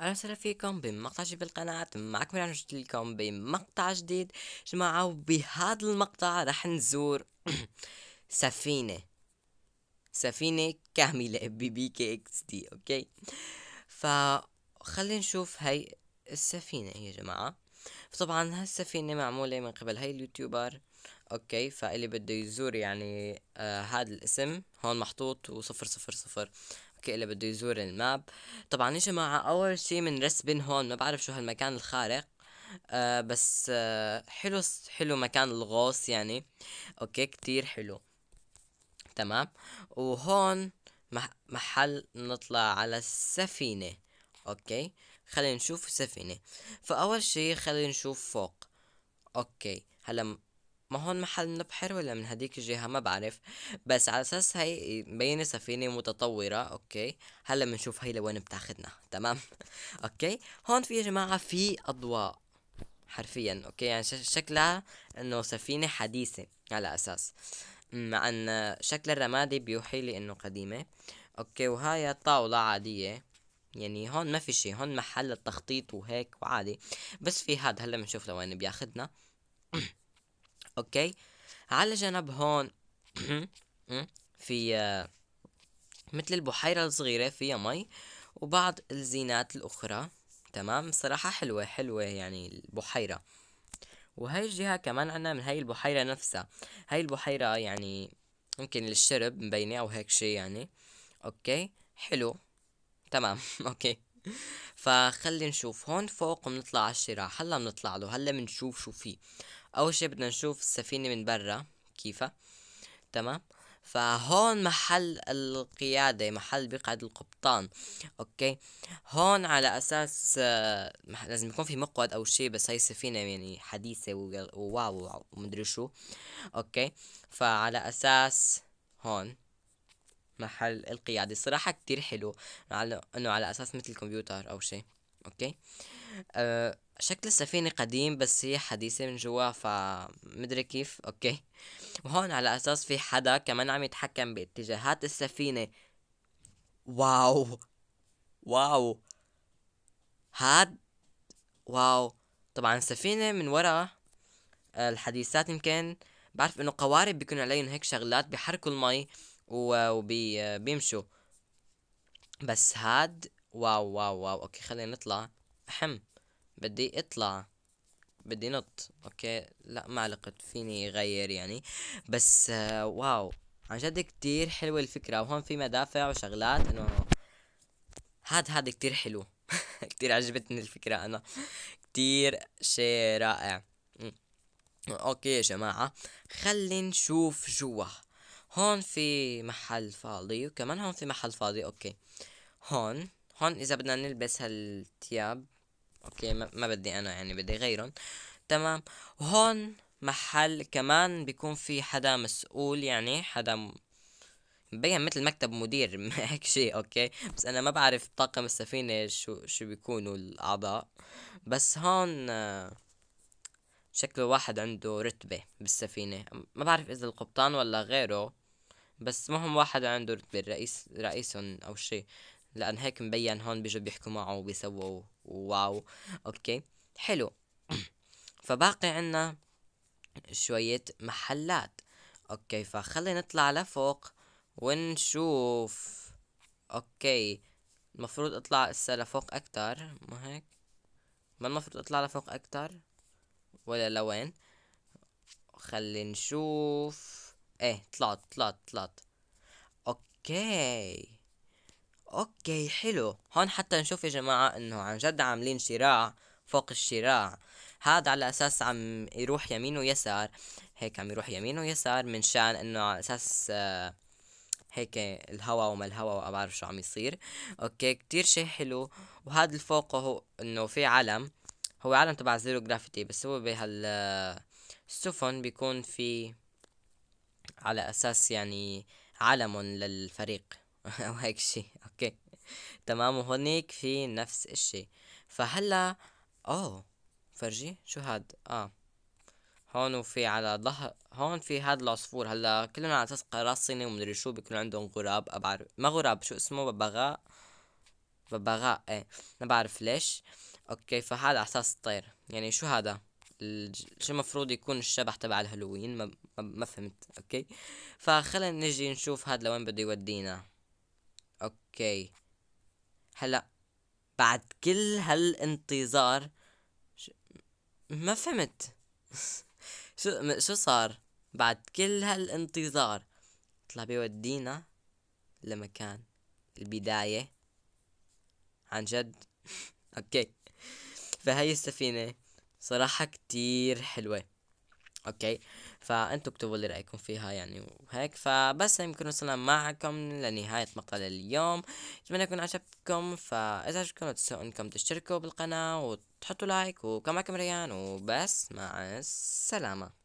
اهلا وسهلا فيكم بمقطع جديد بالقناة معكم رح جبت لكم بمقطع جديد جماعة وبهذا المقطع رح نزور سفينة سفينة كاملة بي بي كي اكس دي اوكي فخلينا نشوف هاي السفينة يا جماعة فطبعا هالسفينة معمولة من قبل هاي اليوتيوبر اوكي فاللي بده يزور يعني آه الاسم هون محطوط وصفر صفر صفر اللي بده يزور الماب طبعا يا جماعة أول شي بنرسبن هون ما بعرف شو هالمكان الخارق آه بس آه حلو حلو مكان الغوص يعني أوكي كتير حلو تمام وهون محل نطلع على السفينة أوكي خلينا نشوف السفينة فأول شي خلينا نشوف فوق أوكي هلا ما هون من البحر ولا من هديك الجهة ما بعرف بس على أساس هي مبينة سفينة متطورة أوكي هلا بنشوف هي لوين بتاخدنا تمام أوكي هون في يا جماعة في أضواء حرفيا أوكي يعني شكلها إنه سفينة حديثة على أساس مع أن شكل الرمادي بيوحي لي إنه قديمة أوكي وهاي طاولة عادية يعني هون ما في شي هون محل التخطيط وهيك وعادي بس في هاد هلا بنشوف لوين بياخدنا اوكي على جنب هون في آه، مثل البحيرة الصغيرة فيها مي وبعض الزينات الأخرى تمام صراحة حلوة حلوة يعني البحيرة وهي الجهة كمان عنا من هاي البحيرة نفسها هاي البحيرة يعني ممكن للشرب مبينة أو هيك شي يعني أوكي حلو تمام أوكي فخلي نشوف هون فوق بنطلع على الشراع هلا بنطلع له هلا بنشوف شو فيه اول شي بدنا نشوف السفينة من برا كيفها تمام فهون محل القيادة محل بيقعد القبطان اوكي هون على اساس آه لازم يكون في مقود او شيء بس هاي السفينة يعني حديثة وواو ومدري شو اوكي فعلى اساس هون محل القيادة صراحة كتير حلو انه على اساس مثل الكمبيوتر او شيء اوكي أه شكل السفينة قديم بس هي حديثة من جوا فمدري كيف اوكي وهون على اساس في حدا كمان عم يتحكم باتجاهات السفينة واو واو هاد واو طبعا السفينة من ورا آه، الحديثات يمكن بعرف انه قوارب بيكون عليهم هيك شغلات بيحركوا المي وبيمشوا آه، بس هاد واو واو واو اوكي خلينا نطلع احم بدي اطلع بدي نط اوكي لا ما علقت فيني غير يعني بس آه واو عن جد كتير حلوة الفكرة وهون في مدافع وشغلات انه هاد هاد كتير حلو كتير عجبتني الفكرة انا كتير شي رائع اوكي يا جماعة خلي نشوف جوا هون في محل فاضي وكمان هون في محل فاضي اوكي هون هون اذا بدنا نلبس هالتياب اوكي ما, بدي انا يعني بدي غيرهم تمام وهون محل كمان بيكون في حدا مسؤول يعني حدا مبين مثل مكتب مدير هيك شيء اوكي بس انا ما بعرف طاقم السفينه شو شو بيكونوا الاعضاء بس هون آه، شكله واحد عنده رتبه بالسفينه ما بعرف اذا القبطان ولا غيره بس مهم واحد عنده رتبه الرئيس رئيس او شيء لان هيك مبين هون بيجوا بيحكوا معه وبيسووا واو اوكي حلو فباقي عنا شوية محلات اوكي فخلي نطلع لفوق ونشوف اوكي المفروض اطلع اسا لفوق اكتر مو هيك ما المفروض اطلع لفوق اكتر ولا لوين خلي نشوف ايه طلعت طلعت طلعت اوكي اوكي حلو هون حتى نشوف يا جماعة انه عن جد عاملين شراع فوق الشراع هذا على اساس عم يروح يمين ويسار هيك عم يروح يمين ويسار من شان انه على اساس آه، هيك الهوا وما الهوا وما بعرف شو عم يصير اوكي كتير شي حلو وهذا الفوق هو انه في علم هو علم تبع زيرو جرافيتي بس هو بهال آه، السفن بيكون في على اساس يعني علم للفريق او هيك شيء اوكي تمام وهونيك في نفس الشيء فهلا اوه فرجي شو هاد اه هون وفي على ظهر هون في هاد العصفور هلا كلهم على اساس قراص صيني ومدري شو بيكون عندهم غراب بعرف ما غراب شو اسمه ببغاء ببغاء ايه ما بعرف ليش اوكي فهذا على اساس الطير يعني شو هذا شو المفروض يكون الشبح تبع الهالوين ما... ما... ما فهمت اوكي فخلينا نجي نشوف هاد لوين بده يودينا اوكي هلا بعد كل هالانتظار ش... ما فهمت شو شو صار بعد كل هالانتظار طلع بيودينا لمكان البداية عن جد اوكي فهي السفينة صراحة كتير حلوة اوكي فانتوا اكتبوا لي رايكم فيها يعني وهيك فبس يمكن وصلنا معكم لنهايه مقال اليوم اتمنى يكون عجبكم فاذا عجبكم لا تنسوا انكم تشتركوا بالقناه وتحطوا لايك وكما كم ريان وبس مع السلامه